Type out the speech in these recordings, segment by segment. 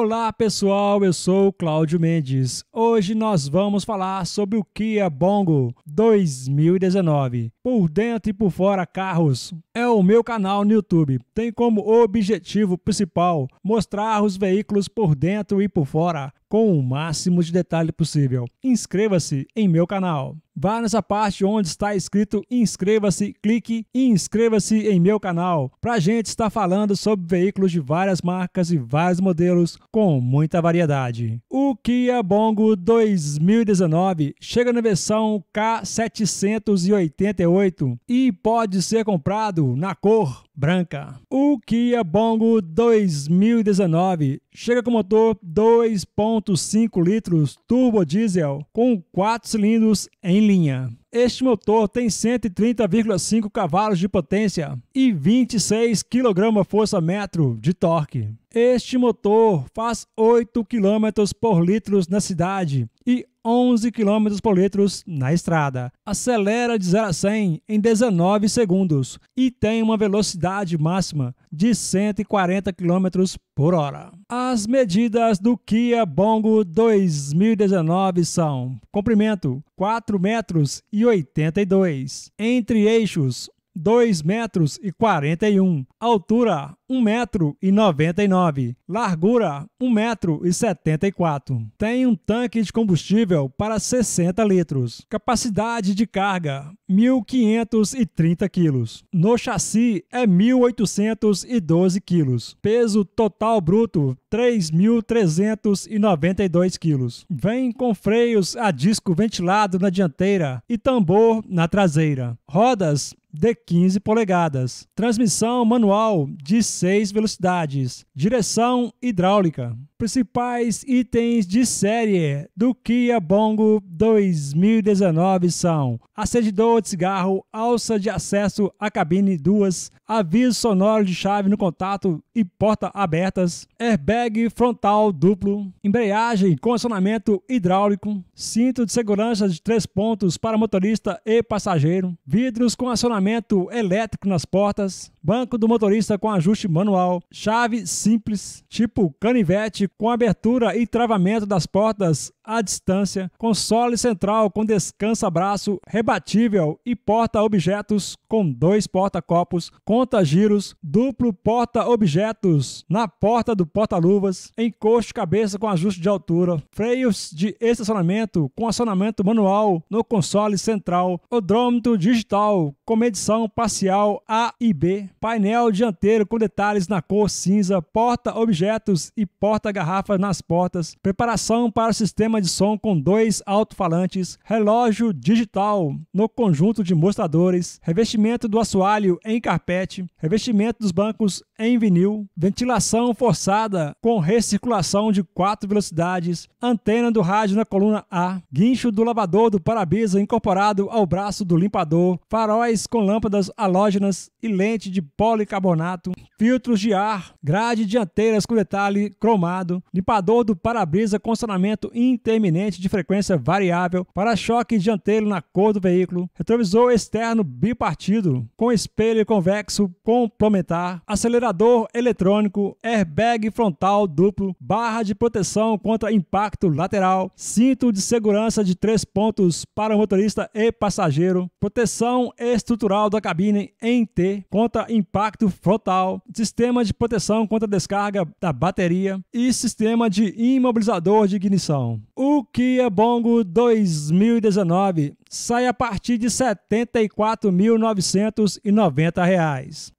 Olá pessoal, eu sou o Cláudio Mendes. Hoje nós vamos falar sobre o Kia Bongo 2019. Por dentro e por fora carros. É o meu canal no YouTube. Tem como objetivo principal mostrar os veículos por dentro e por fora com o máximo de detalhe possível. Inscreva-se em meu canal. Vá nessa parte onde está escrito inscreva-se, clique e inscreva-se em meu canal. Pra gente estar falando sobre veículos de várias marcas e vários modelos com muita variedade. O Kia Bongo 2019 chega na versão K788 e pode ser comprado na cor branca. O Kia Bongo 2019 chega com motor 2.0 1.5 litros turbo diesel com 4 cilindros em linha. Este motor tem 130,5 cavalos de potência e 26 kgfm de torque. Este motor faz 8 km por litro na cidade e 11 km por litro na estrada. Acelera de 0 a 100 em 19 segundos e tem uma velocidade máxima de 140 km por hora. As medidas do Kia Bongo 2019 são comprimento 4 metros e 82, entre eixos 2 metros e 41, altura 1 metro e 99, largura 1 metro e 74. Tem um tanque de combustível para 60 litros, capacidade de carga 1.530 quilos. No chassi é 1.812 quilos, peso total bruto 3.392 quilos. Vem com freios a disco ventilado na dianteira e tambor na traseira. Rodas de 15 polegadas, transmissão manual de 6 velocidades, direção hidráulica. Principais itens de série do Kia Bongo 2019 são acendedor de cigarro, alça de acesso à cabine, duas aviso sonoro de chave no contato e porta abertas, airbag frontal duplo, embreagem, acionamento hidráulico, cinto de segurança de três pontos para motorista e passageiro, vidros com acionamento elétrico nas portas, banco do motorista com ajuste manual, chave simples, tipo canivete com abertura e travamento das portas à distância, console central com descansa-braço rebatível e porta-objetos com dois porta-copos, conta-giros, duplo porta-objetos na porta do porta-luvas, encosto-cabeça com ajuste de altura, freios de estacionamento com acionamento manual no console central, odrômetro digital com medição parcial A e B, painel dianteiro com detalhes na cor cinza, porta-objetos e porta-garrafa nas portas, preparação para o sistema sistema de som com dois alto-falantes, relógio digital no conjunto de mostradores, revestimento do assoalho em carpete, revestimento dos bancos em vinil, ventilação forçada com recirculação de quatro velocidades, antena do rádio na coluna A, guincho do lavador do para-brisa incorporado ao braço do limpador, faróis com lâmpadas halógenas e lente de policarbonato, filtros de ar, grade dianteiras com detalhe cromado, limpador do para-brisa com estacionamento inter intermitente de frequência variável, para-choque dianteiro na cor do veículo, retrovisor externo bipartido, com espelho convexo complementar, acelerador eletrônico, airbag frontal duplo, barra de proteção contra impacto lateral, cinto de segurança de três pontos para motorista e passageiro, proteção estrutural da cabine em T contra impacto frontal, sistema de proteção contra descarga da bateria e sistema de imobilizador de ignição o Kia Bongo 2019 sai a partir de R$ 74.990.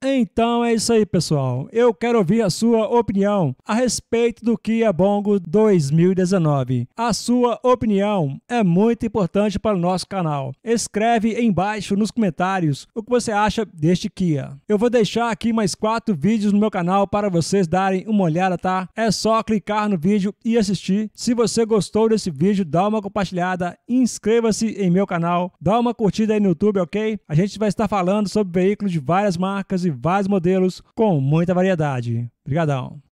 Então é isso aí, pessoal. Eu quero ouvir a sua opinião a respeito do Kia Bongo 2019. A sua opinião é muito importante para o nosso canal. Escreve aí embaixo nos comentários o que você acha deste Kia. Eu vou deixar aqui mais quatro vídeos no meu canal para vocês darem uma olhada, tá? É só clicar no vídeo e assistir. Se você gostou desse vídeo, dá uma compartilhada, inscreva-se em meu canal canal, dá uma curtida aí no YouTube, ok? A gente vai estar falando sobre veículos de várias marcas e vários modelos com muita variedade. Obrigadão!